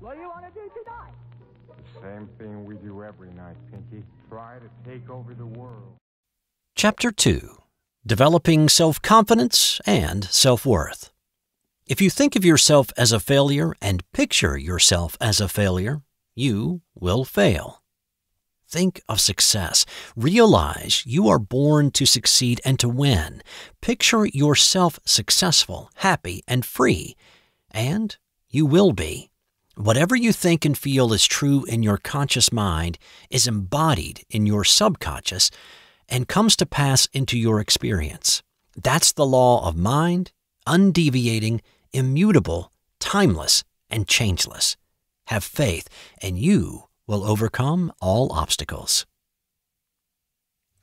What do you want to do tonight? Same thing we do every night, Pinky. Try to take over the world. Chapter 2 Developing Self Confidence and Self Worth. If you think of yourself as a failure and picture yourself as a failure, you will fail. Think of success. Realize you are born to succeed and to win. Picture yourself successful, happy, and free, and you will be. Whatever you think and feel is true in your conscious mind is embodied in your subconscious and comes to pass into your experience. That's the law of mind, undeviating, immutable, timeless, and changeless. Have faith, and you will overcome all obstacles.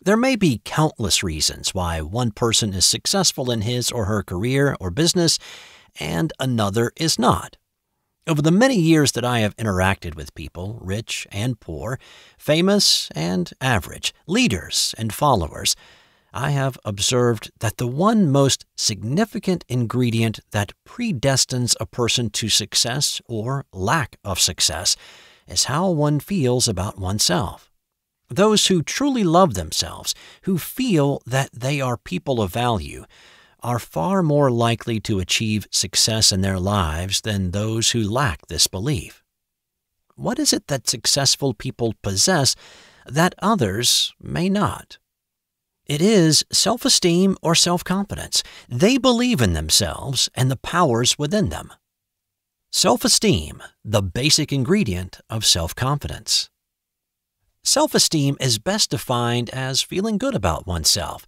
There may be countless reasons why one person is successful in his or her career or business and another is not. Over the many years that I have interacted with people, rich and poor, famous and average, leaders and followers, I have observed that the one most significant ingredient that predestines a person to success or lack of success is how one feels about oneself. Those who truly love themselves, who feel that they are people of value, are far more likely to achieve success in their lives than those who lack this belief. What is it that successful people possess that others may not? It is self esteem or self confidence. They believe in themselves and the powers within them. Self esteem, the basic ingredient of self confidence. Self esteem is best defined as feeling good about oneself,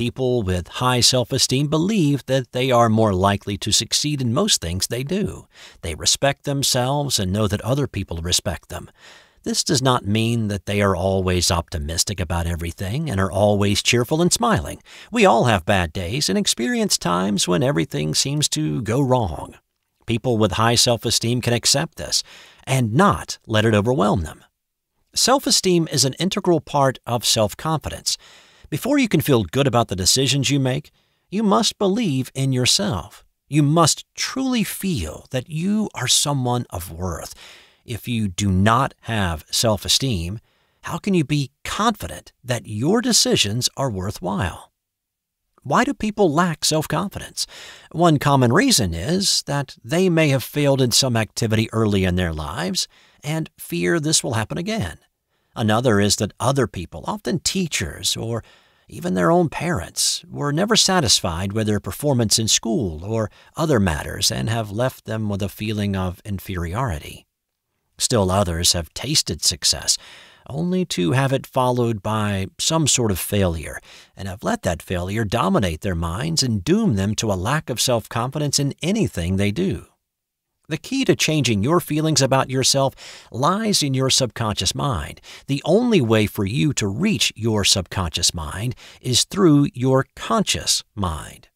People with high self-esteem believe that they are more likely to succeed in most things they do. They respect themselves and know that other people respect them. This does not mean that they are always optimistic about everything and are always cheerful and smiling. We all have bad days and experience times when everything seems to go wrong. People with high self-esteem can accept this and not let it overwhelm them. Self-esteem is an integral part of self-confidence. Before you can feel good about the decisions you make, you must believe in yourself. You must truly feel that you are someone of worth. If you do not have self esteem, how can you be confident that your decisions are worthwhile? Why do people lack self confidence? One common reason is that they may have failed in some activity early in their lives and fear this will happen again. Another is that other people, often teachers or even their own parents, were never satisfied with their performance in school or other matters and have left them with a feeling of inferiority. Still others have tasted success, only to have it followed by some sort of failure, and have let that failure dominate their minds and doom them to a lack of self confidence in anything they do. The key to changing your feelings about yourself lies in your subconscious mind. The only way for you to reach your subconscious mind is through your conscious mind.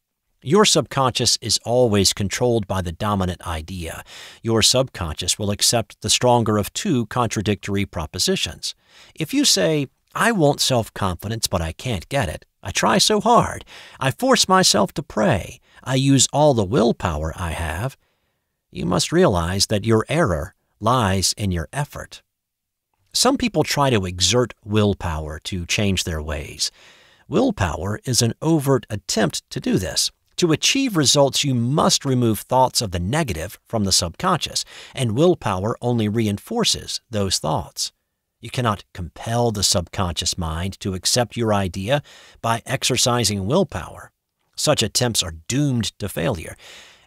Your subconscious is always controlled by the dominant idea. Your subconscious will accept the stronger of two contradictory propositions. If you say, I want self confidence, but I can't get it. I try so hard. I force myself to pray. I use all the willpower I have you must realize that your error lies in your effort. Some people try to exert willpower to change their ways. Willpower is an overt attempt to do this. To achieve results, you must remove thoughts of the negative from the subconscious, and willpower only reinforces those thoughts. You cannot compel the subconscious mind to accept your idea by exercising willpower. Such attempts are doomed to failure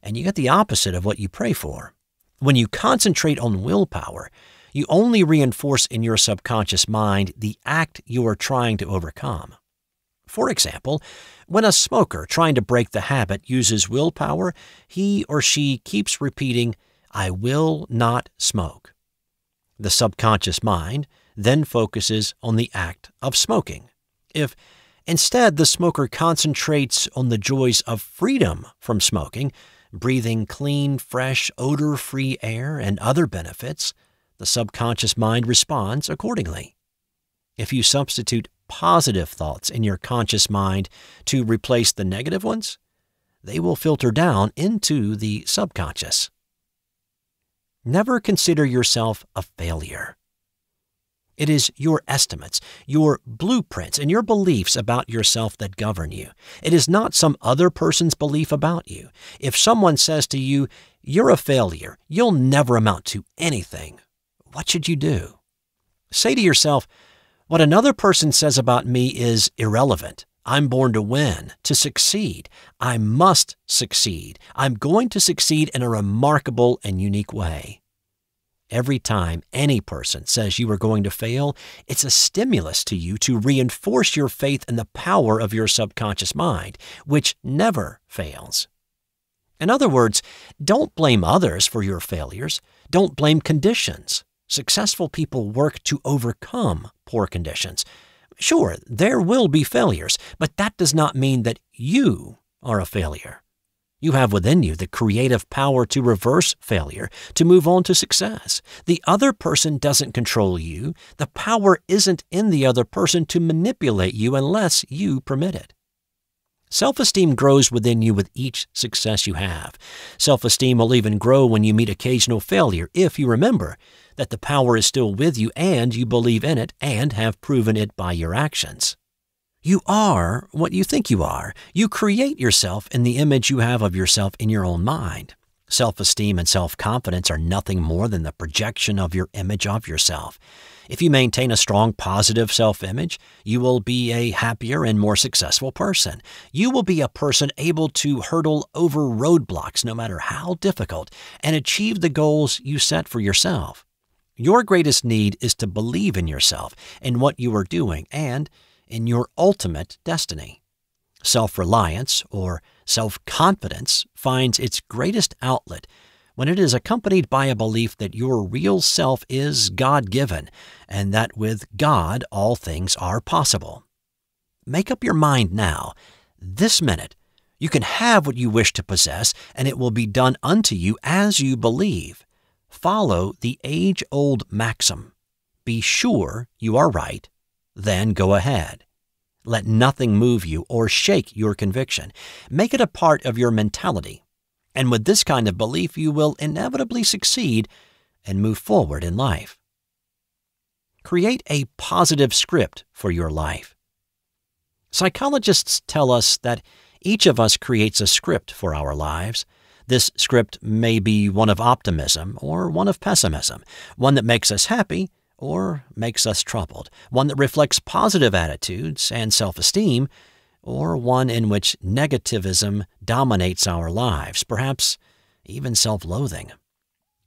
and you get the opposite of what you pray for. When you concentrate on willpower, you only reinforce in your subconscious mind the act you are trying to overcome. For example, when a smoker trying to break the habit uses willpower, he or she keeps repeating, I will not smoke. The subconscious mind then focuses on the act of smoking. If instead the smoker concentrates on the joys of freedom from smoking, breathing clean, fresh, odor free air, and other benefits, the subconscious mind responds accordingly. If you substitute positive thoughts in your conscious mind to replace the negative ones, they will filter down into the subconscious. Never consider yourself a failure. It is your estimates, your blueprints, and your beliefs about yourself that govern you. It is not some other person's belief about you. If someone says to you, You're a failure, you'll never amount to anything, what should you do? Say to yourself, What another person says about me is irrelevant. I'm born to win, to succeed. I must succeed. I'm going to succeed in a remarkable and unique way. Every time any person says you are going to fail, it's a stimulus to you to reinforce your faith in the power of your subconscious mind, which never fails. In other words, don't blame others for your failures. Don't blame conditions. Successful people work to overcome poor conditions. Sure, there will be failures, but that does not mean that you are a failure. You have within you the creative power to reverse failure, to move on to success. The other person doesn't control you. The power isn't in the other person to manipulate you unless you permit it. Self esteem grows within you with each success you have. Self esteem will even grow when you meet occasional failure if you remember that the power is still with you and you believe in it and have proven it by your actions. You are what you think you are. You create yourself in the image you have of yourself in your own mind. Self esteem and self confidence are nothing more than the projection of your image of yourself. If you maintain a strong positive self image, you will be a happier and more successful person. You will be a person able to hurdle over roadblocks, no matter how difficult, and achieve the goals you set for yourself. Your greatest need is to believe in yourself in what you are doing and in your ultimate destiny. Self reliance or self confidence finds its greatest outlet when it is accompanied by a belief that your real self is God given and that with God all things are possible. Make up your mind now, this minute. You can have what you wish to possess, and it will be done unto you as you believe. Follow the age old maxim be sure you are right then go ahead. Let nothing move you or shake your conviction. Make it a part of your mentality. And with this kind of belief, you will inevitably succeed and move forward in life. Create a positive script for your life. Psychologists tell us that each of us creates a script for our lives. This script may be one of optimism or one of pessimism, one that makes us happy or makes us troubled, one that reflects positive attitudes and self esteem, or one in which negativism dominates our lives, perhaps even self loathing.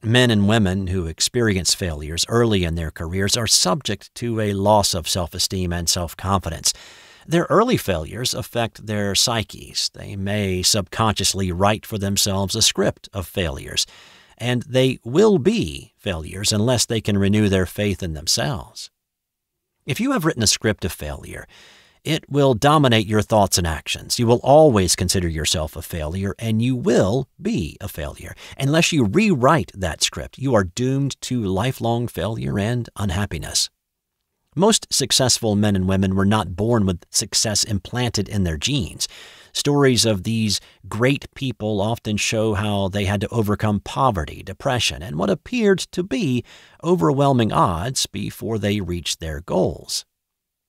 Men and women who experience failures early in their careers are subject to a loss of self esteem and self confidence. Their early failures affect their psyches. They may subconsciously write for themselves a script of failures and they will be failures unless they can renew their faith in themselves. If you have written a script of failure, it will dominate your thoughts and actions. You will always consider yourself a failure, and you will be a failure. Unless you rewrite that script, you are doomed to lifelong failure and unhappiness. Most successful men and women were not born with success implanted in their genes. Stories of these great people often show how they had to overcome poverty, depression, and what appeared to be overwhelming odds before they reached their goals.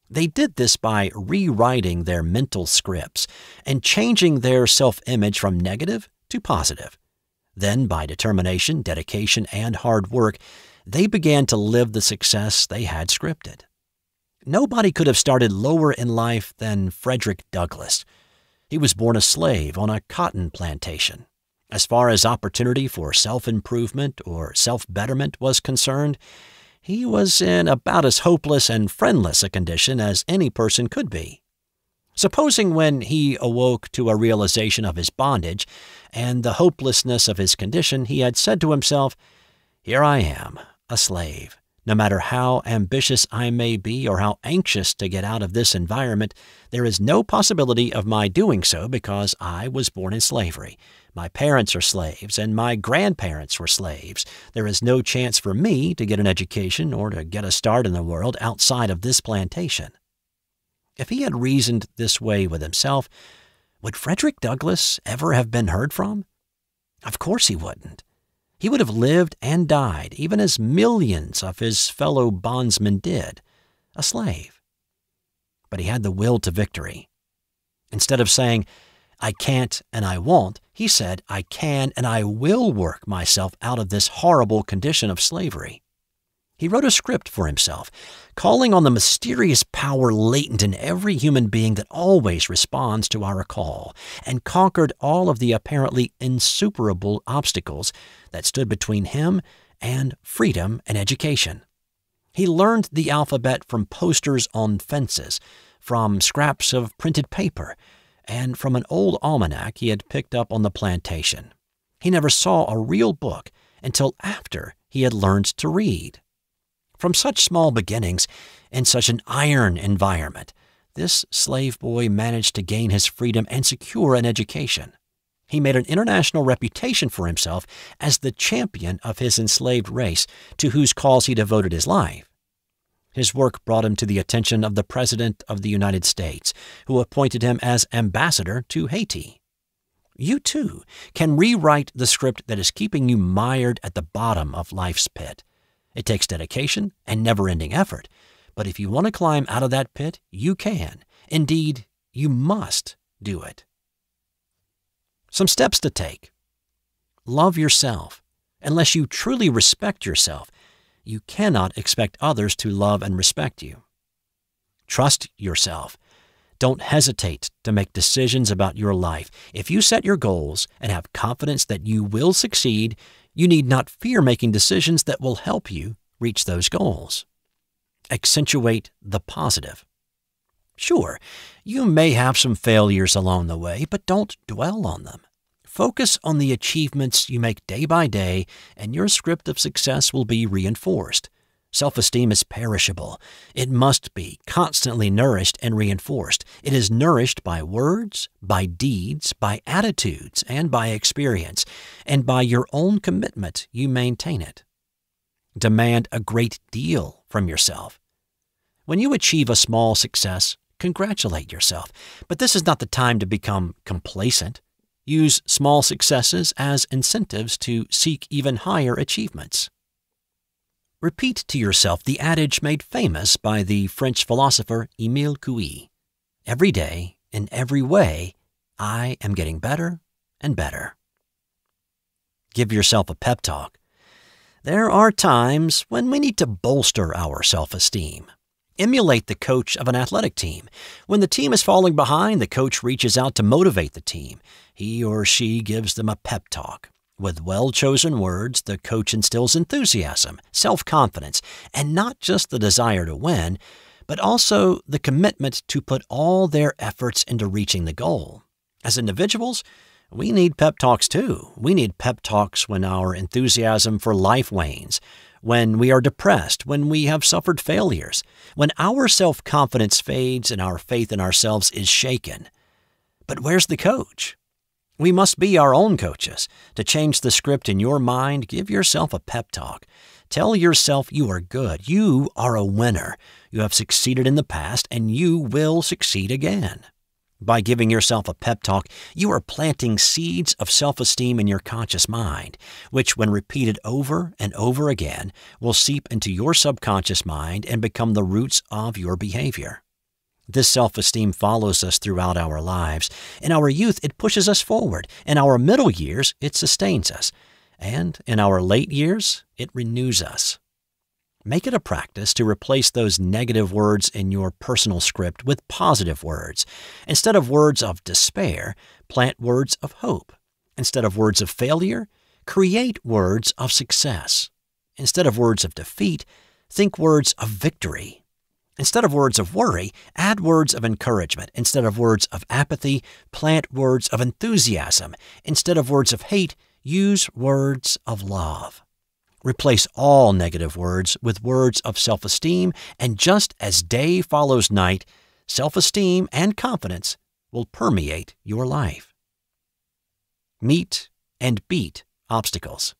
They did this by rewriting their mental scripts and changing their self image from negative to positive. Then, by determination, dedication, and hard work, they began to live the success they had scripted. Nobody could have started lower in life than Frederick Douglass, he was born a slave on a cotton plantation. As far as opportunity for self improvement or self betterment was concerned, he was in about as hopeless and friendless a condition as any person could be. Supposing when he awoke to a realization of his bondage and the hopelessness of his condition, he had said to himself, Here I am, a slave. No matter how ambitious I may be or how anxious to get out of this environment, there is no possibility of my doing so because I was born in slavery. My parents are slaves, and my grandparents were slaves. There is no chance for me to get an education or to get a start in the world outside of this plantation. If he had reasoned this way with himself, would Frederick Douglass ever have been heard from? Of course he wouldn't. He would have lived and died, even as millions of his fellow bondsmen did, a slave. But he had the will to victory. Instead of saying, I can't and I won't, he said, I can and I will work myself out of this horrible condition of slavery. He wrote a script for himself, calling on the mysterious power latent in every human being that always responds to our call, and conquered all of the apparently insuperable obstacles that stood between him and freedom and education. He learned the alphabet from posters on fences, from scraps of printed paper, and from an old almanac he had picked up on the plantation. He never saw a real book until after he had learned to read. From such small beginnings, in such an iron environment, this slave boy managed to gain his freedom and secure an education. He made an international reputation for himself as the champion of his enslaved race, to whose cause he devoted his life. His work brought him to the attention of the President of the United States, who appointed him as ambassador to Haiti. You too can rewrite the script that is keeping you mired at the bottom of life's pit it takes dedication and never ending effort. But if you want to climb out of that pit, you can. Indeed, you must do it. Some steps to take Love yourself. Unless you truly respect yourself, you cannot expect others to love and respect you. Trust yourself. Don't hesitate to make decisions about your life. If you set your goals and have confidence that you will succeed, you need not fear making decisions that will help you reach those goals. Accentuate the positive. Sure, you may have some failures along the way, but don't dwell on them. Focus on the achievements you make day by day, and your script of success will be reinforced. Self esteem is perishable. It must be constantly nourished and reinforced. It is nourished by words, by deeds, by attitudes, and by experience, and by your own commitment you maintain it. Demand a great deal from yourself. When you achieve a small success, congratulate yourself. But this is not the time to become complacent. Use small successes as incentives to seek even higher achievements. Repeat to yourself the adage made famous by the French philosopher Emile Couille. Every day, in every way, I am getting better and better. Give yourself a pep talk. There are times when we need to bolster our self esteem. Emulate the coach of an athletic team. When the team is falling behind, the coach reaches out to motivate the team. He or she gives them a pep talk. With well chosen words, the coach instills enthusiasm, self confidence, and not just the desire to win, but also the commitment to put all their efforts into reaching the goal. As individuals, we need pep talks too. We need pep talks when our enthusiasm for life wanes, when we are depressed, when we have suffered failures, when our self confidence fades and our faith in ourselves is shaken. But where's the coach? We must be our own coaches. To change the script in your mind, give yourself a pep talk. Tell yourself you are good. You are a winner. You have succeeded in the past and you will succeed again. By giving yourself a pep talk, you are planting seeds of self esteem in your conscious mind, which, when repeated over and over again, will seep into your subconscious mind and become the roots of your behavior. This self esteem follows us throughout our lives. In our youth, it pushes us forward. In our middle years, it sustains us. And in our late years, it renews us. Make it a practice to replace those negative words in your personal script with positive words. Instead of words of despair, plant words of hope. Instead of words of failure, create words of success. Instead of words of defeat, think words of victory Instead of words of worry, add words of encouragement. Instead of words of apathy, plant words of enthusiasm. Instead of words of hate, use words of love. Replace all negative words with words of self esteem, and just as day follows night, self esteem and confidence will permeate your life. Meet and beat obstacles.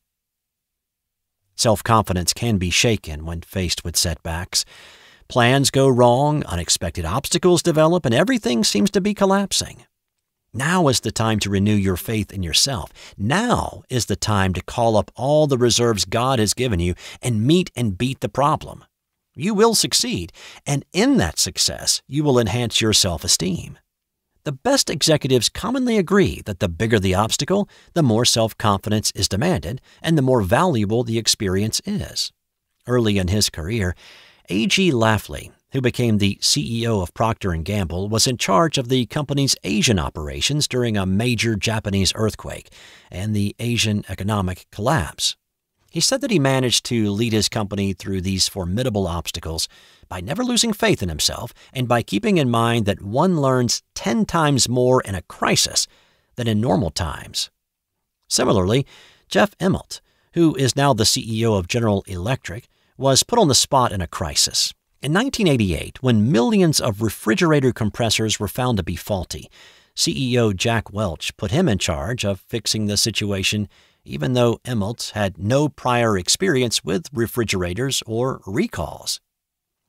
Self confidence can be shaken when faced with setbacks. Plans go wrong, unexpected obstacles develop, and everything seems to be collapsing. Now is the time to renew your faith in yourself. Now is the time to call up all the reserves God has given you and meet and beat the problem. You will succeed, and in that success, you will enhance your self esteem. The best executives commonly agree that the bigger the obstacle, the more self confidence is demanded and the more valuable the experience is. Early in his career, A.G. Lafley, who became the CEO of Procter & Gamble, was in charge of the company's Asian operations during a major Japanese earthquake and the Asian economic collapse. He said that he managed to lead his company through these formidable obstacles by never losing faith in himself and by keeping in mind that one learns 10 times more in a crisis than in normal times. Similarly, Jeff Immelt, who is now the CEO of General Electric, was put on the spot in a crisis. In 1988, when millions of refrigerator compressors were found to be faulty, CEO Jack Welch put him in charge of fixing the situation, even though Emmelt had no prior experience with refrigerators or recalls.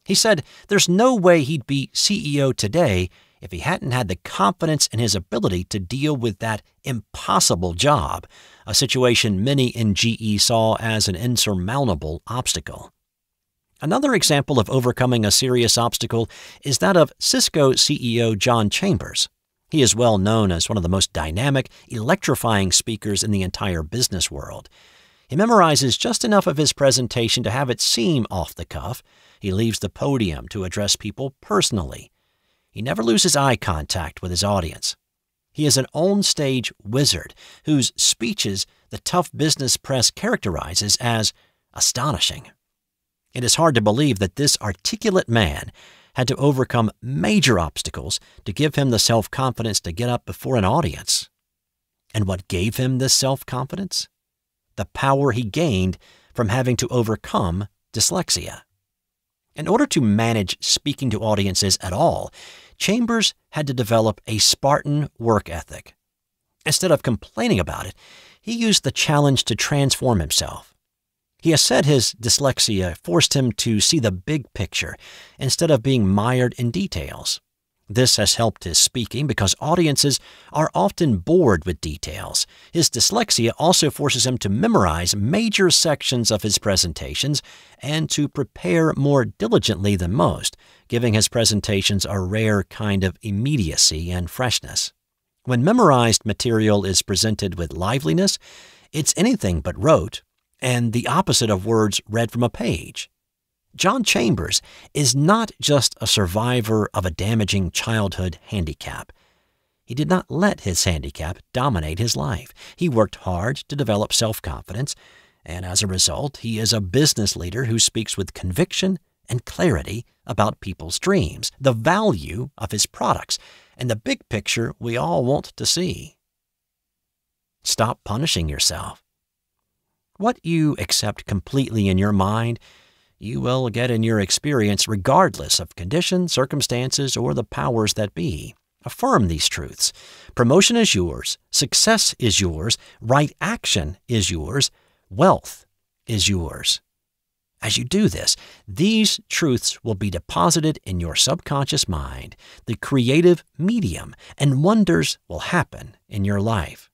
He said there's no way he'd be CEO today if he hadn't had the confidence in his ability to deal with that impossible job, a situation many in GE saw as an insurmountable obstacle. Another example of overcoming a serious obstacle is that of Cisco CEO John Chambers. He is well known as one of the most dynamic, electrifying speakers in the entire business world. He memorizes just enough of his presentation to have it seem off the cuff. He leaves the podium to address people personally. He never loses eye contact with his audience. He is an on-stage wizard whose speeches the tough business press characterizes as astonishing. It is hard to believe that this articulate man had to overcome major obstacles to give him the self confidence to get up before an audience. And what gave him this self confidence? The power he gained from having to overcome dyslexia. In order to manage speaking to audiences at all, Chambers had to develop a Spartan work ethic. Instead of complaining about it, he used the challenge to transform himself. He has said his dyslexia forced him to see the big picture instead of being mired in details. This has helped his speaking because audiences are often bored with details. His dyslexia also forces him to memorize major sections of his presentations and to prepare more diligently than most, giving his presentations a rare kind of immediacy and freshness. When memorized material is presented with liveliness, it's anything but rote and the opposite of words read from a page. John Chambers is not just a survivor of a damaging childhood handicap. He did not let his handicap dominate his life. He worked hard to develop self confidence, and as a result, he is a business leader who speaks with conviction and clarity about people's dreams, the value of his products, and the big picture we all want to see. Stop punishing yourself. What you accept completely in your mind, you will get in your experience regardless of condition, circumstances, or the powers that be. Affirm these truths. Promotion is yours, success is yours, right action is yours, wealth is yours. As you do this, these truths will be deposited in your subconscious mind, the creative medium, and wonders will happen in your life.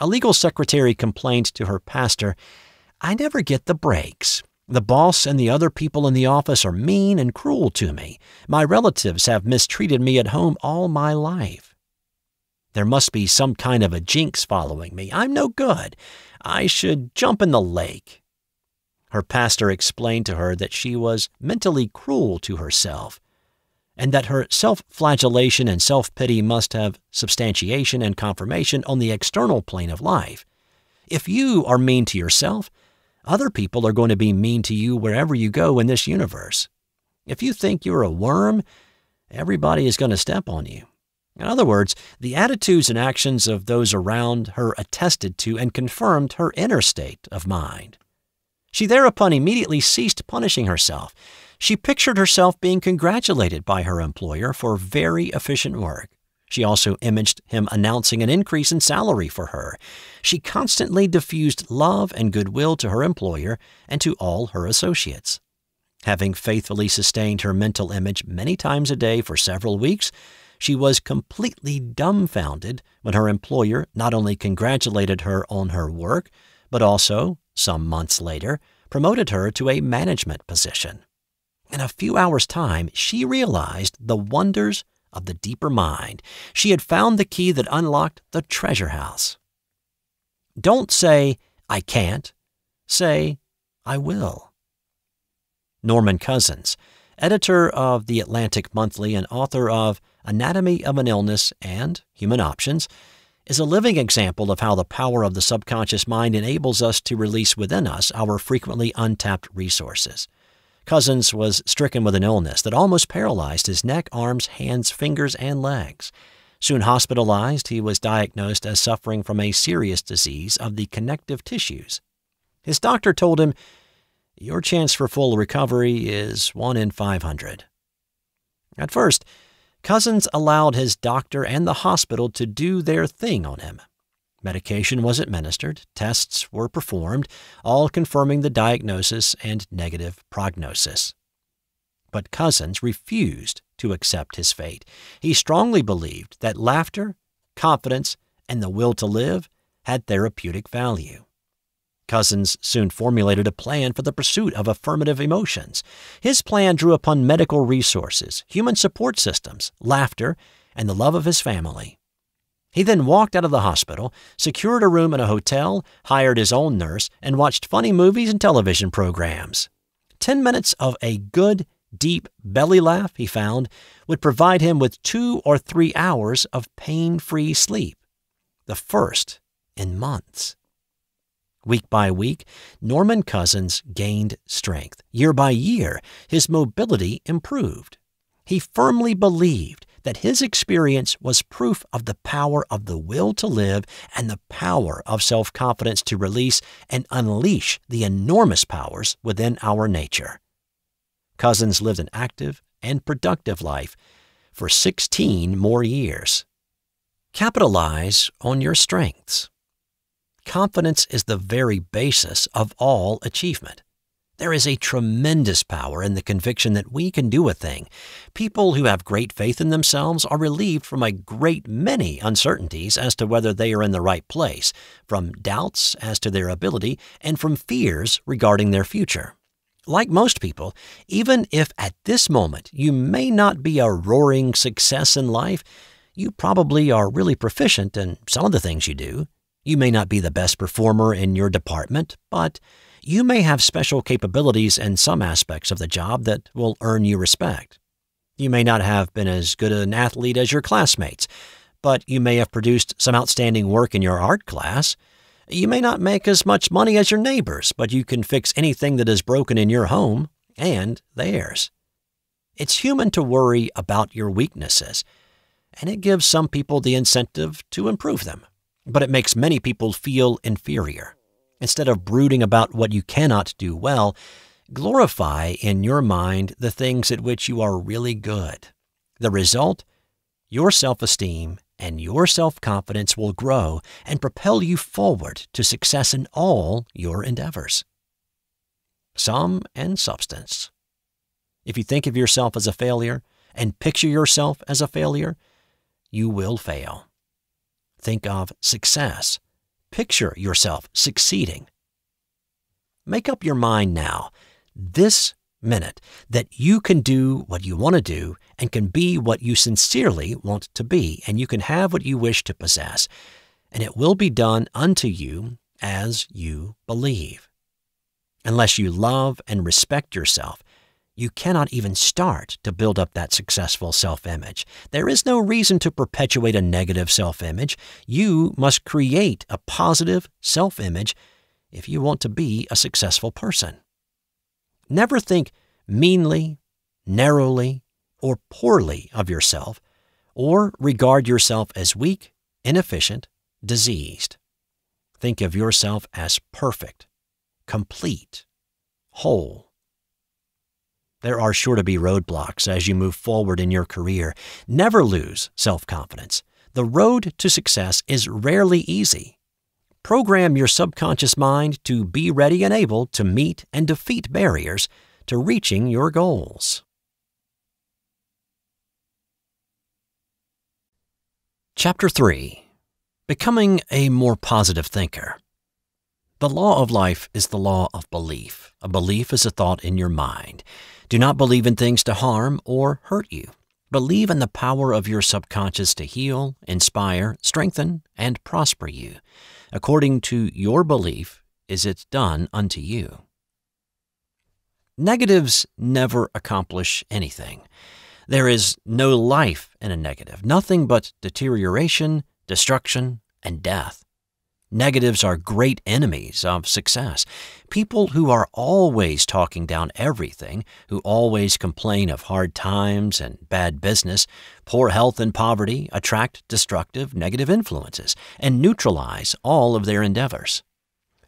A legal secretary complained to her pastor, I never get the breaks. The boss and the other people in the office are mean and cruel to me. My relatives have mistreated me at home all my life. There must be some kind of a jinx following me. I'm no good. I should jump in the lake. Her pastor explained to her that she was mentally cruel to herself and that her self flagellation and self pity must have substantiation and confirmation on the external plane of life. If you are mean to yourself, other people are going to be mean to you wherever you go in this universe. If you think you're a worm, everybody is going to step on you. In other words, the attitudes and actions of those around her attested to and confirmed her inner state of mind. She thereupon immediately ceased punishing herself she pictured herself being congratulated by her employer for very efficient work. She also imaged him announcing an increase in salary for her. She constantly diffused love and goodwill to her employer and to all her associates. Having faithfully sustained her mental image many times a day for several weeks, she was completely dumbfounded when her employer not only congratulated her on her work, but also, some months later, promoted her to a management position. In a few hours' time, she realized the wonders of the deeper mind. She had found the key that unlocked the treasure house. Don't say, I can't. Say, I will. Norman Cousins, editor of The Atlantic Monthly and author of Anatomy of an Illness and Human Options, is a living example of how the power of the subconscious mind enables us to release within us our frequently untapped resources. Cousins was stricken with an illness that almost paralyzed his neck, arms, hands, fingers, and legs. Soon hospitalized, he was diagnosed as suffering from a serious disease of the connective tissues. His doctor told him, Your chance for full recovery is 1 in 500. At first, Cousins allowed his doctor and the hospital to do their thing on him. Medication was administered, tests were performed, all confirming the diagnosis and negative prognosis. But Cousins refused to accept his fate. He strongly believed that laughter, confidence, and the will to live had therapeutic value. Cousins soon formulated a plan for the pursuit of affirmative emotions. His plan drew upon medical resources, human support systems, laughter, and the love of his family. He then walked out of the hospital, secured a room in a hotel, hired his own nurse, and watched funny movies and television programs. Ten minutes of a good, deep belly laugh, he found, would provide him with two or three hours of pain free sleep, the first in months. Week by week, Norman Cousins gained strength. Year by year, his mobility improved. He firmly believed that his experience was proof of the power of the will to live and the power of self confidence to release and unleash the enormous powers within our nature. Cousins lived an active and productive life for 16 more years. Capitalize on your strengths. Confidence is the very basis of all achievement. There is a tremendous power in the conviction that we can do a thing. People who have great faith in themselves are relieved from a great many uncertainties as to whether they are in the right place, from doubts as to their ability, and from fears regarding their future. Like most people, even if at this moment you may not be a roaring success in life, you probably are really proficient in some of the things you do. You may not be the best performer in your department, but you may have special capabilities in some aspects of the job that will earn you respect. You may not have been as good an athlete as your classmates, but you may have produced some outstanding work in your art class. You may not make as much money as your neighbors, but you can fix anything that is broken in your home and theirs. It's human to worry about your weaknesses, and it gives some people the incentive to improve them but it makes many people feel inferior. Instead of brooding about what you cannot do well, glorify in your mind the things at which you are really good. The result? Your self esteem and your self confidence will grow and propel you forward to success in all your endeavors. Sum and substance. If you think of yourself as a failure and picture yourself as a failure, you will fail. Think of success. Picture yourself succeeding. Make up your mind now, this minute, that you can do what you want to do and can be what you sincerely want to be, and you can have what you wish to possess, and it will be done unto you as you believe. Unless you love and respect yourself, you cannot even start to build up that successful self image. There is no reason to perpetuate a negative self image. You must create a positive self image if you want to be a successful person. Never think meanly, narrowly, or poorly of yourself, or regard yourself as weak, inefficient, diseased. Think of yourself as perfect, complete, whole there are sure to be roadblocks as you move forward in your career. Never lose self confidence. The road to success is rarely easy. Program your subconscious mind to be ready and able to meet and defeat barriers to reaching your goals. Chapter 3 Becoming a More Positive Thinker. The law of life is the law of belief. A belief is a thought in your mind. Do not believe in things to harm or hurt you. Believe in the power of your subconscious to heal, inspire, strengthen, and prosper you. According to your belief is it done unto you. Negatives never accomplish anything. There is no life in a negative, nothing but deterioration, destruction, and death. Negatives are great enemies of success. People who are always talking down everything, who always complain of hard times and bad business, poor health and poverty, attract destructive negative influences and neutralize all of their endeavors.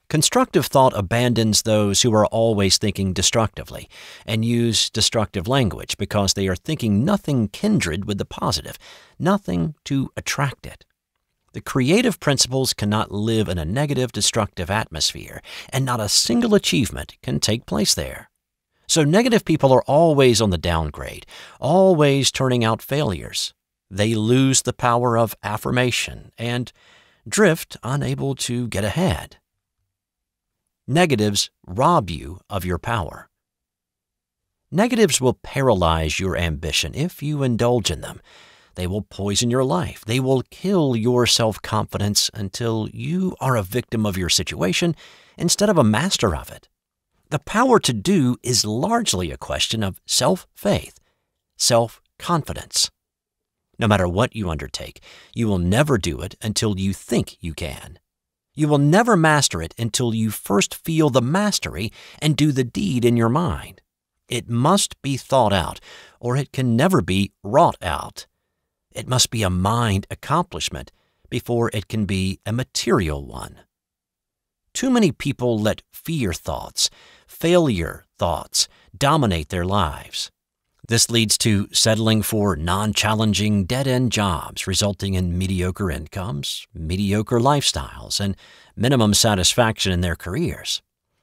Constructive thought abandons those who are always thinking destructively and use destructive language because they are thinking nothing kindred with the positive, nothing to attract it. The creative principles cannot live in a negative, destructive atmosphere, and not a single achievement can take place there. So negative people are always on the downgrade, always turning out failures. They lose the power of affirmation and drift unable to get ahead. Negatives rob you of your power. Negatives will paralyze your ambition if you indulge in them. They will poison your life. They will kill your self confidence until you are a victim of your situation instead of a master of it. The power to do is largely a question of self faith, self confidence. No matter what you undertake, you will never do it until you think you can. You will never master it until you first feel the mastery and do the deed in your mind. It must be thought out, or it can never be wrought out. It must be a mind accomplishment before it can be a material one. Too many people let fear thoughts, failure thoughts, dominate their lives. This leads to settling for non challenging, dead end jobs, resulting in mediocre incomes, mediocre lifestyles, and minimum satisfaction in their careers.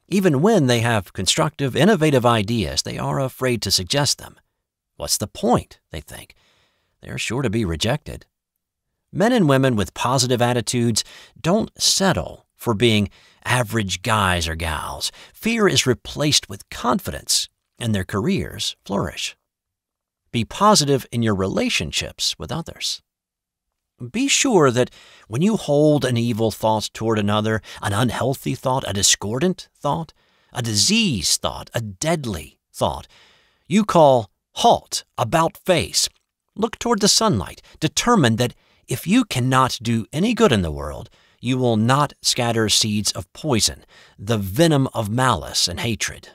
Even when they have constructive, innovative ideas, they are afraid to suggest them. What's the point, they think? they're sure to be rejected. Men and women with positive attitudes don't settle for being average guys or gals. Fear is replaced with confidence, and their careers flourish. Be positive in your relationships with others. Be sure that when you hold an evil thought toward another, an unhealthy thought, a discordant thought, a disease thought, a deadly thought, you call halt, about face, Look toward the sunlight, determined that if you cannot do any good in the world, you will not scatter seeds of poison, the venom of malice and hatred.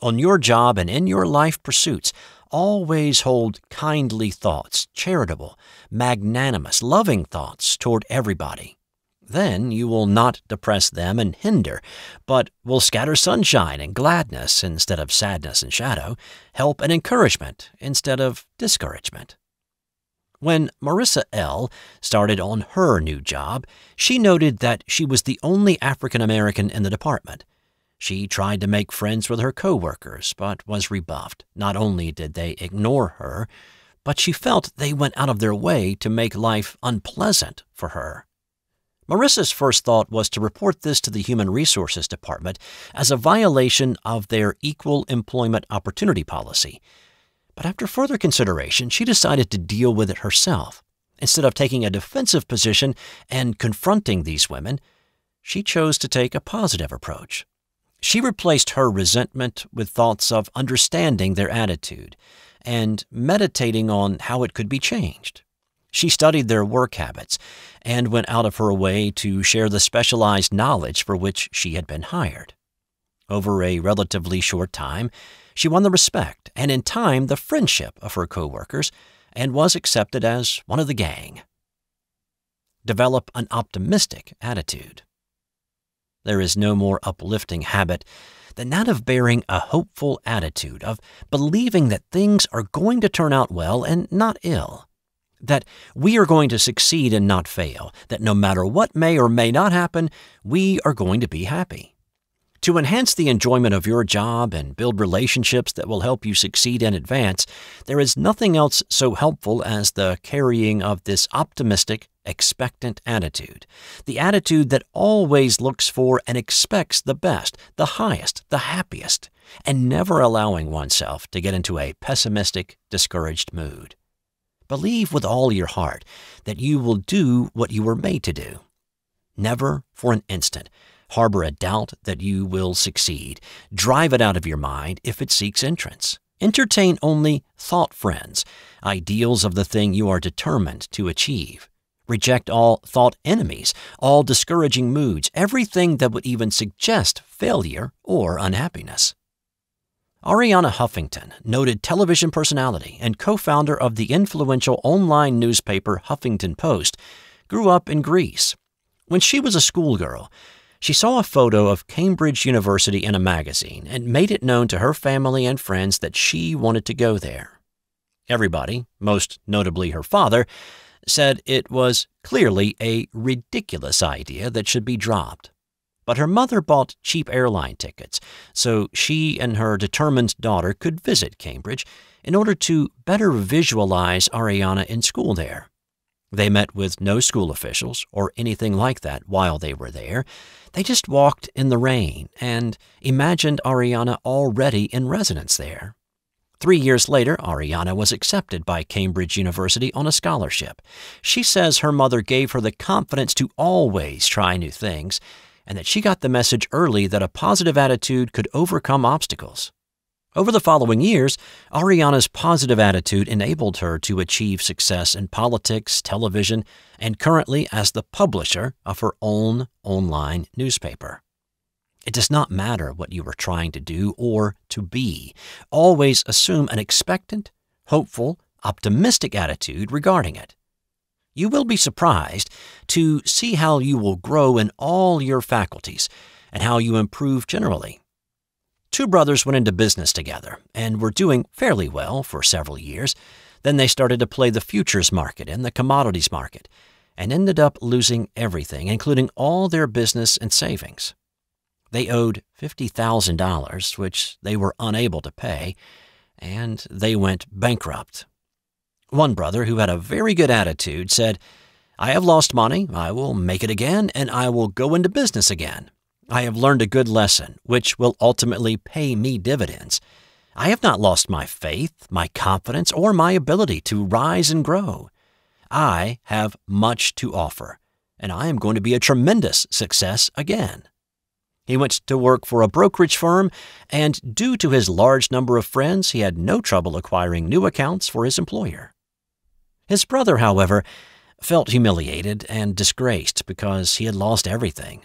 On your job and in your life pursuits, always hold kindly thoughts, charitable, magnanimous, loving thoughts toward everybody. Then you will not depress them and hinder, but will scatter sunshine and gladness instead of sadness and shadow, help and encouragement instead of discouragement. When Marissa L. started on her new job, she noted that she was the only African American in the department. She tried to make friends with her coworkers, but was rebuffed. Not only did they ignore her, but she felt they went out of their way to make life unpleasant for her. Marissa's first thought was to report this to the Human Resources Department as a violation of their Equal Employment Opportunity Policy, but after further consideration, she decided to deal with it herself. Instead of taking a defensive position and confronting these women, she chose to take a positive approach. She replaced her resentment with thoughts of understanding their attitude and meditating on how it could be changed. She studied their work habits and went out of her way to share the specialized knowledge for which she had been hired. Over a relatively short time, she won the respect and in time the friendship of her coworkers and was accepted as one of the gang. Develop an optimistic attitude. There is no more uplifting habit than that of bearing a hopeful attitude, of believing that things are going to turn out well and not ill, that we are going to succeed and not fail, that no matter what may or may not happen, we are going to be happy. To enhance the enjoyment of your job and build relationships that will help you succeed and advance, there is nothing else so helpful as the carrying of this optimistic, expectant attitude. The attitude that always looks for and expects the best, the highest, the happiest, and never allowing oneself to get into a pessimistic, discouraged mood. Believe with all your heart that you will do what you were made to do. Never for an instant harbor a doubt that you will succeed. Drive it out of your mind if it seeks entrance. Entertain only thought friends, ideals of the thing you are determined to achieve. Reject all thought enemies, all discouraging moods, everything that would even suggest failure or unhappiness. Arianna Huffington, noted television personality and co founder of the influential online newspaper Huffington Post, grew up in Greece. When she was a schoolgirl, she saw a photo of Cambridge University in a magazine and made it known to her family and friends that she wanted to go there. Everybody, most notably her father, said it was clearly a ridiculous idea that should be dropped. But her mother bought cheap airline tickets so she and her determined daughter could visit Cambridge in order to better visualize Ariana in school there. They met with no school officials or anything like that while they were there. They just walked in the rain and imagined Ariana already in residence there. Three years later, Ariana was accepted by Cambridge University on a scholarship. She says her mother gave her the confidence to always try new things and that she got the message early that a positive attitude could overcome obstacles. Over the following years, Ariana's positive attitude enabled her to achieve success in politics, television, and currently as the publisher of her own online newspaper. It does not matter what you are trying to do or to be. Always assume an expectant, hopeful, optimistic attitude regarding it. You will be surprised to see how you will grow in all your faculties and how you improve generally Two brothers went into business together and were doing fairly well for several years. Then they started to play the futures market and the commodities market and ended up losing everything, including all their business and savings. They owed $50,000, which they were unable to pay, and they went bankrupt. One brother, who had a very good attitude, said, I have lost money, I will make it again, and I will go into business again. I have learned a good lesson, which will ultimately pay me dividends. I have not lost my faith, my confidence, or my ability to rise and grow. I have much to offer, and I am going to be a tremendous success again. He went to work for a brokerage firm, and due to his large number of friends, he had no trouble acquiring new accounts for his employer. His brother, however, felt humiliated and disgraced because he had lost everything.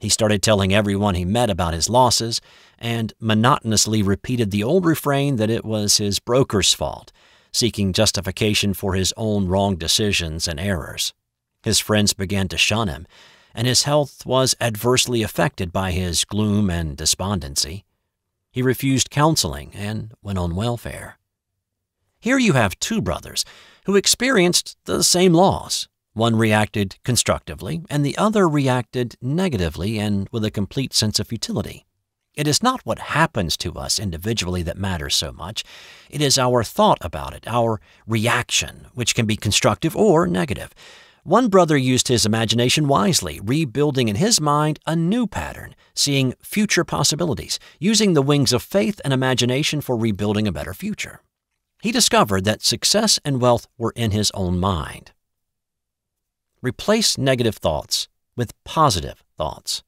He started telling everyone he met about his losses and monotonously repeated the old refrain that it was his broker's fault, seeking justification for his own wrong decisions and errors. His friends began to shun him, and his health was adversely affected by his gloom and despondency. He refused counseling and went on welfare. Here you have two brothers who experienced the same loss, one reacted constructively, and the other reacted negatively and with a complete sense of futility. It is not what happens to us individually that matters so much. It is our thought about it, our reaction, which can be constructive or negative. One brother used his imagination wisely, rebuilding in his mind a new pattern, seeing future possibilities, using the wings of faith and imagination for rebuilding a better future. He discovered that success and wealth were in his own mind. Replace negative thoughts with positive thoughts.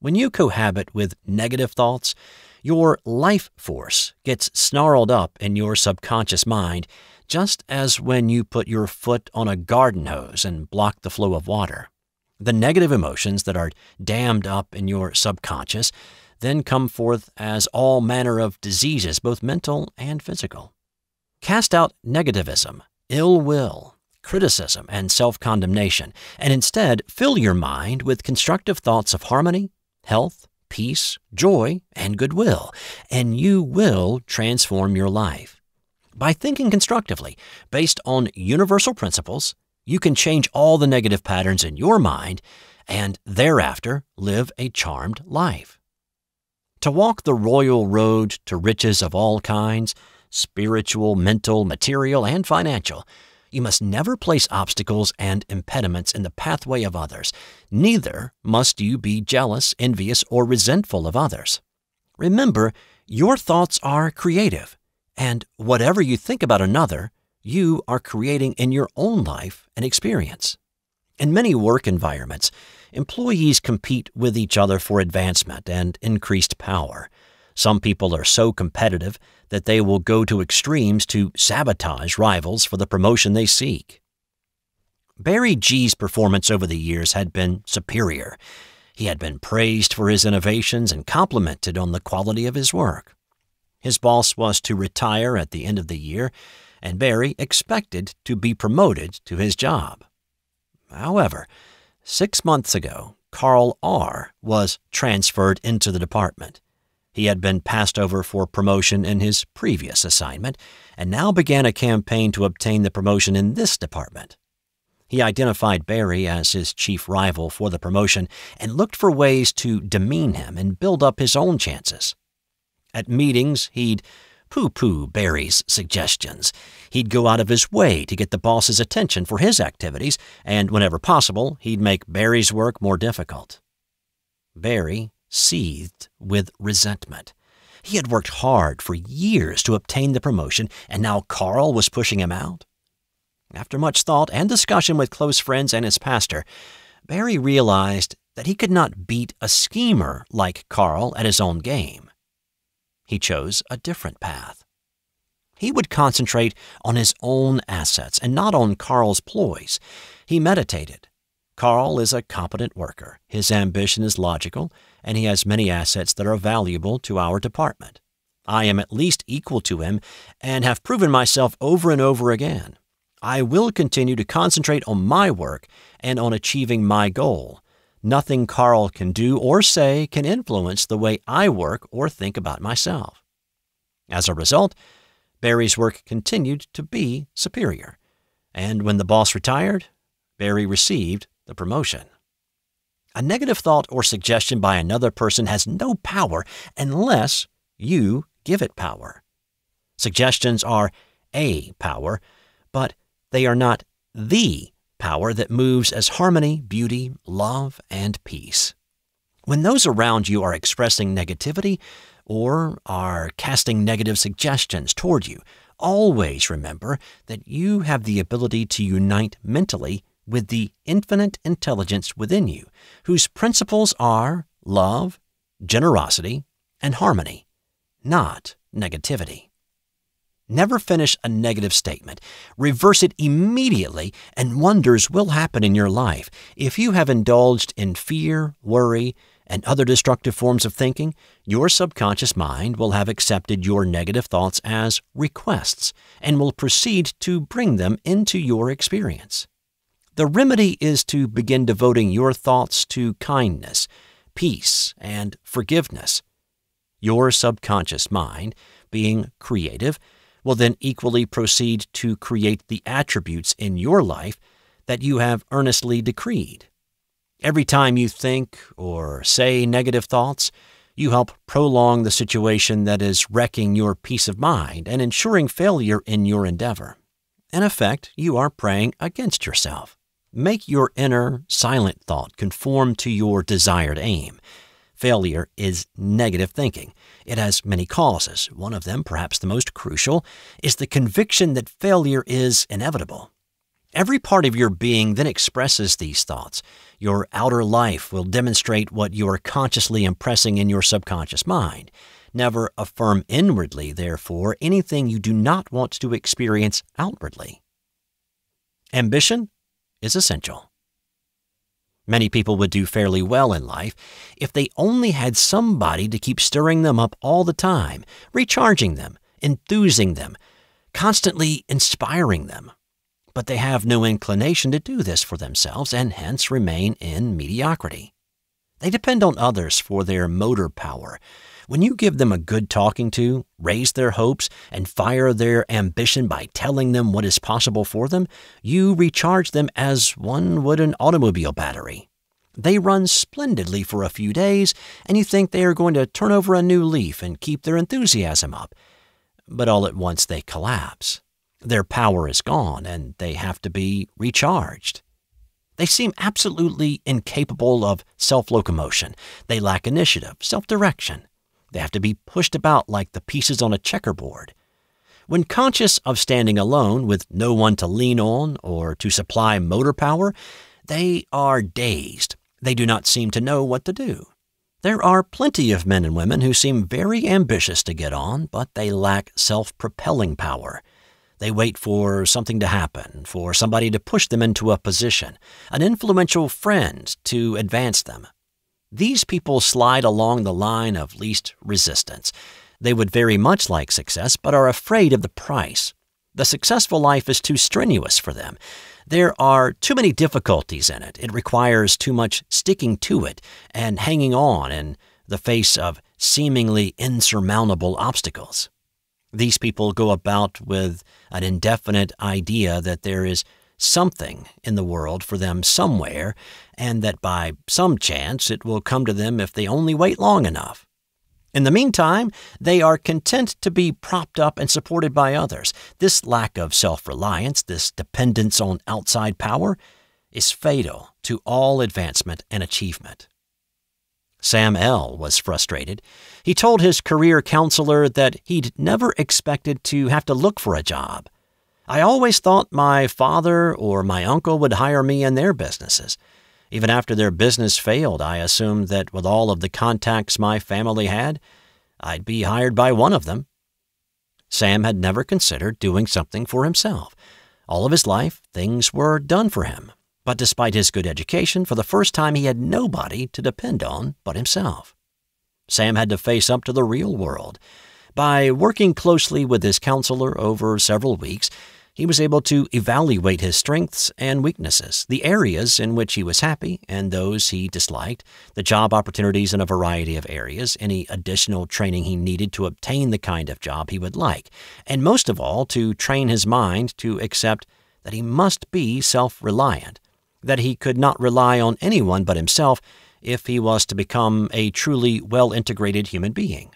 When you cohabit with negative thoughts, your life force gets snarled up in your subconscious mind, just as when you put your foot on a garden hose and block the flow of water. The negative emotions that are dammed up in your subconscious then come forth as all manner of diseases, both mental and physical. Cast out negativism, ill will, criticism and self condemnation, and instead fill your mind with constructive thoughts of harmony, health, peace, joy, and goodwill, and you will transform your life. By thinking constructively, based on universal principles, you can change all the negative patterns in your mind and thereafter live a charmed life. To walk the royal road to riches of all kinds, spiritual, mental, material, and financial, you must never place obstacles and impediments in the pathway of others. Neither must you be jealous, envious, or resentful of others. Remember, your thoughts are creative, and whatever you think about another, you are creating in your own life and experience. In many work environments, employees compete with each other for advancement and increased power. Some people are so competitive that they will go to extremes to sabotage rivals for the promotion they seek. Barry G's performance over the years had been superior. He had been praised for his innovations and complimented on the quality of his work. His boss was to retire at the end of the year, and Barry expected to be promoted to his job. However, six months ago, Carl R. was transferred into the department. He had been passed over for promotion in his previous assignment and now began a campaign to obtain the promotion in this department. He identified Barry as his chief rival for the promotion and looked for ways to demean him and build up his own chances. At meetings, he'd poo poo Barry's suggestions. He'd go out of his way to get the boss's attention for his activities, and whenever possible, he'd make Barry's work more difficult. Barry, seethed with resentment. He had worked hard for years to obtain the promotion, and now Carl was pushing him out. After much thought and discussion with close friends and his pastor, Barry realized that he could not beat a schemer like Carl at his own game. He chose a different path. He would concentrate on his own assets and not on Carl's ploys. He meditated. Carl is a competent worker. His ambition is logical and he has many assets that are valuable to our department. I am at least equal to him and have proven myself over and over again. I will continue to concentrate on my work and on achieving my goal. Nothing Carl can do or say can influence the way I work or think about myself. As a result, Barry's work continued to be superior, and when the boss retired, Barry received the promotion. A negative thought or suggestion by another person has no power unless you give it power. Suggestions are a power, but they are not the power that moves as harmony, beauty, love, and peace. When those around you are expressing negativity or are casting negative suggestions toward you, always remember that you have the ability to unite mentally with the infinite intelligence within you, whose principles are love, generosity, and harmony, not negativity. Never finish a negative statement. Reverse it immediately, and wonders will happen in your life. If you have indulged in fear, worry, and other destructive forms of thinking, your subconscious mind will have accepted your negative thoughts as requests and will proceed to bring them into your experience. The remedy is to begin devoting your thoughts to kindness, peace, and forgiveness. Your subconscious mind, being creative, will then equally proceed to create the attributes in your life that you have earnestly decreed. Every time you think or say negative thoughts, you help prolong the situation that is wrecking your peace of mind and ensuring failure in your endeavor. In effect, you are praying against yourself. Make your inner silent thought conform to your desired aim. Failure is negative thinking. It has many causes. One of them, perhaps the most crucial, is the conviction that failure is inevitable. Every part of your being then expresses these thoughts. Your outer life will demonstrate what you are consciously impressing in your subconscious mind. Never affirm inwardly, therefore, anything you do not want to experience outwardly. Ambition is essential. Many people would do fairly well in life if they only had somebody to keep stirring them up all the time, recharging them, enthusing them, constantly inspiring them. But they have no inclination to do this for themselves and hence remain in mediocrity. They depend on others for their motor power, when you give them a good talking to, raise their hopes, and fire their ambition by telling them what is possible for them, you recharge them as one would an automobile battery. They run splendidly for a few days, and you think they are going to turn over a new leaf and keep their enthusiasm up. But all at once they collapse. Their power is gone, and they have to be recharged. They seem absolutely incapable of self locomotion. They lack initiative, self direction. They have to be pushed about like the pieces on a checkerboard. When conscious of standing alone with no one to lean on or to supply motor power, they are dazed. They do not seem to know what to do. There are plenty of men and women who seem very ambitious to get on, but they lack self propelling power. They wait for something to happen, for somebody to push them into a position, an influential friend to advance them. These people slide along the line of least resistance. They would very much like success, but are afraid of the price. The successful life is too strenuous for them. There are too many difficulties in it. It requires too much sticking to it and hanging on in the face of seemingly insurmountable obstacles. These people go about with an indefinite idea that there is something in the world for them somewhere, and that by some chance it will come to them if they only wait long enough. In the meantime, they are content to be propped up and supported by others. This lack of self reliance, this dependence on outside power, is fatal to all advancement and achievement. Sam L. was frustrated. He told his career counselor that he'd never expected to have to look for a job I always thought my father or my uncle would hire me in their businesses. Even after their business failed, I assumed that with all of the contacts my family had, I'd be hired by one of them. Sam had never considered doing something for himself. All of his life, things were done for him. But despite his good education, for the first time he had nobody to depend on but himself. Sam had to face up to the real world. By working closely with his counselor over several weeks, he was able to evaluate his strengths and weaknesses, the areas in which he was happy and those he disliked, the job opportunities in a variety of areas, any additional training he needed to obtain the kind of job he would like, and most of all, to train his mind to accept that he must be self reliant, that he could not rely on anyone but himself if he was to become a truly well integrated human being.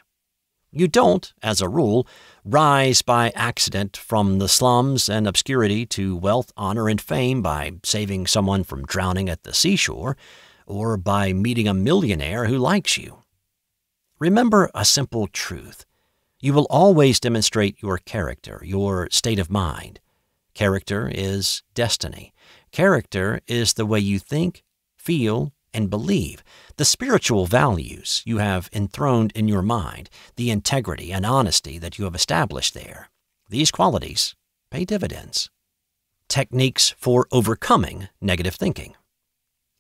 You don't, as a rule, rise by accident from the slums and obscurity to wealth, honor, and fame by saving someone from drowning at the seashore or by meeting a millionaire who likes you. Remember a simple truth. You will always demonstrate your character, your state of mind. Character is destiny. Character is the way you think, feel, and believe, the spiritual values you have enthroned in your mind, the integrity and honesty that you have established there. These qualities pay dividends. Techniques for overcoming negative thinking.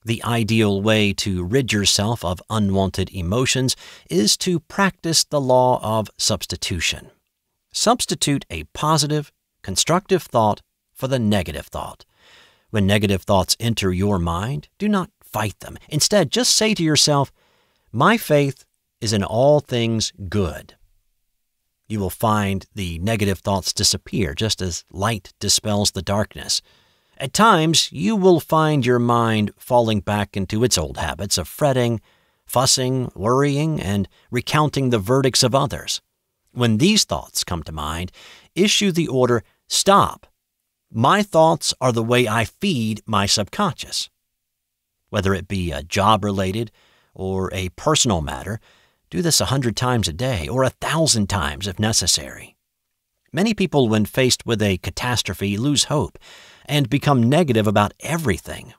The ideal way to rid yourself of unwanted emotions is to practice the law of substitution. Substitute a positive, constructive thought for the negative thought. When negative thoughts enter your mind, do not fight them. Instead, just say to yourself, My faith is in all things good. You will find the negative thoughts disappear just as light dispels the darkness. At times, you will find your mind falling back into its old habits of fretting, fussing, worrying, and recounting the verdicts of others. When these thoughts come to mind, issue the order Stop. My thoughts are the way I feed my subconscious whether it be a job related or a personal matter, do this a hundred times a day or a thousand times if necessary. Many people, when faced with a catastrophe, lose hope and become negative about everything.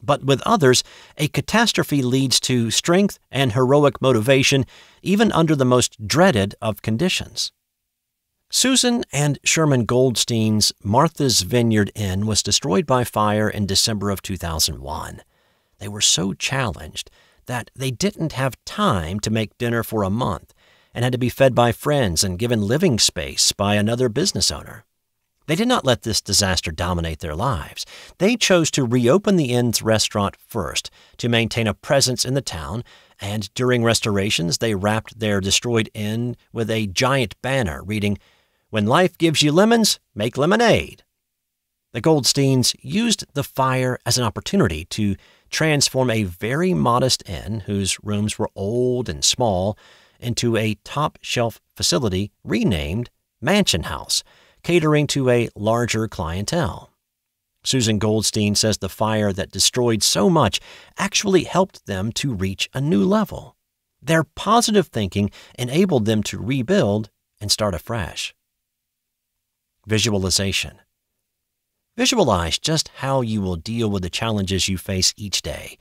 But with others, a catastrophe leads to strength and heroic motivation, even under the most dreaded of conditions. Susan and Sherman Goldstein's Martha's Vineyard Inn was destroyed by fire in December of 2001. They were so challenged that they didn't have time to make dinner for a month and had to be fed by friends and given living space by another business owner. They did not let this disaster dominate their lives. They chose to reopen the inn's restaurant first to maintain a presence in the town, and during restorations, they wrapped their destroyed inn with a giant banner reading, When life gives you lemons, make lemonade. The Goldsteins used the fire as an opportunity to transform a very modest inn whose rooms were old and small into a top shelf facility renamed Mansion House, catering to a larger clientele. Susan Goldstein says the fire that destroyed so much actually helped them to reach a new level. Their positive thinking enabled them to rebuild and start afresh. Visualization. Visualize just how you will deal with the challenges you face each day.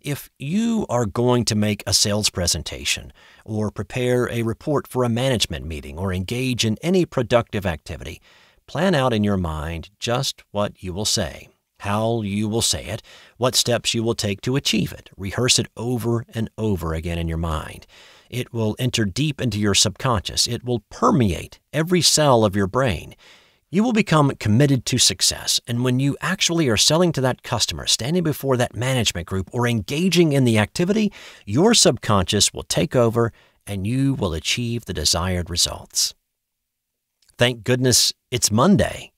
If you are going to make a sales presentation, or prepare a report for a management meeting, or engage in any productive activity, plan out in your mind just what you will say, how you will say it, what steps you will take to achieve it. Rehearse it over and over again in your mind. It will enter deep into your subconscious, it will permeate every cell of your brain. You will become committed to success, and when you actually are selling to that customer, standing before that management group, or engaging in the activity, your subconscious will take over and you will achieve the desired results. Thank goodness it's Monday.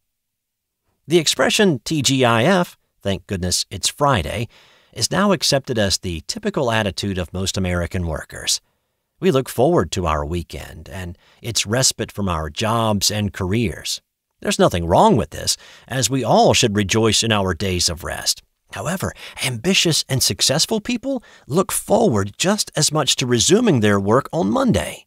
The expression TGIF, thank goodness it's Friday, is now accepted as the typical attitude of most American workers. We look forward to our weekend and its respite from our jobs and careers. There's nothing wrong with this, as we all should rejoice in our days of rest. However, ambitious and successful people look forward just as much to resuming their work on Monday.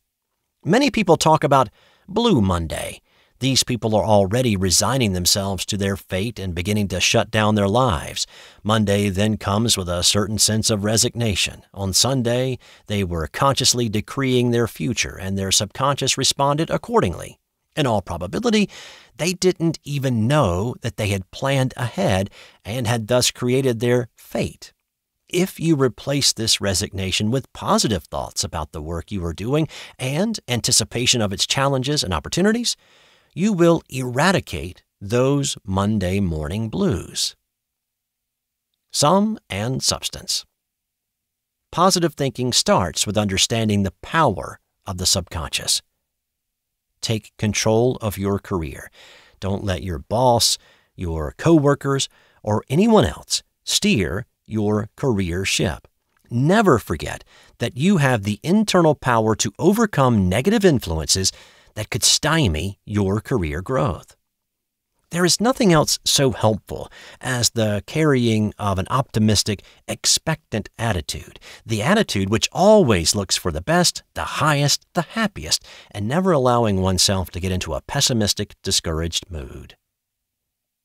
Many people talk about Blue Monday. These people are already resigning themselves to their fate and beginning to shut down their lives. Monday then comes with a certain sense of resignation. On Sunday, they were consciously decreeing their future, and their subconscious responded accordingly. In all probability, they didn't even know that they had planned ahead and had thus created their fate. If you replace this resignation with positive thoughts about the work you are doing and anticipation of its challenges and opportunities, you will eradicate those Monday morning blues. Sum and substance. Positive thinking starts with understanding the power of the subconscious. Take control of your career. Don't let your boss, your coworkers, or anyone else steer your career ship. Never forget that you have the internal power to overcome negative influences that could stymie your career growth. There is nothing else so helpful as the carrying of an optimistic, expectant attitude, the attitude which always looks for the best, the highest, the happiest, and never allowing oneself to get into a pessimistic, discouraged mood.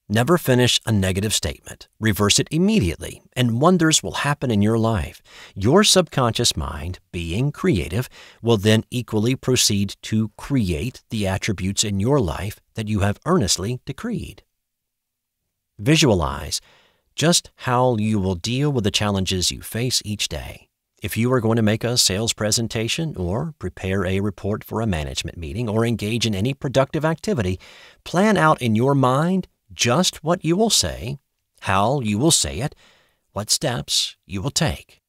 Never finish a negative statement. Reverse it immediately, and wonders will happen in your life. Your subconscious mind, being creative, will then equally proceed to create the attributes in your life that you have earnestly decreed. Visualize just how you will deal with the challenges you face each day. If you are going to make a sales presentation or prepare a report for a management meeting or engage in any productive activity, plan out in your mind just what you will say, how you will say it, what steps you will take.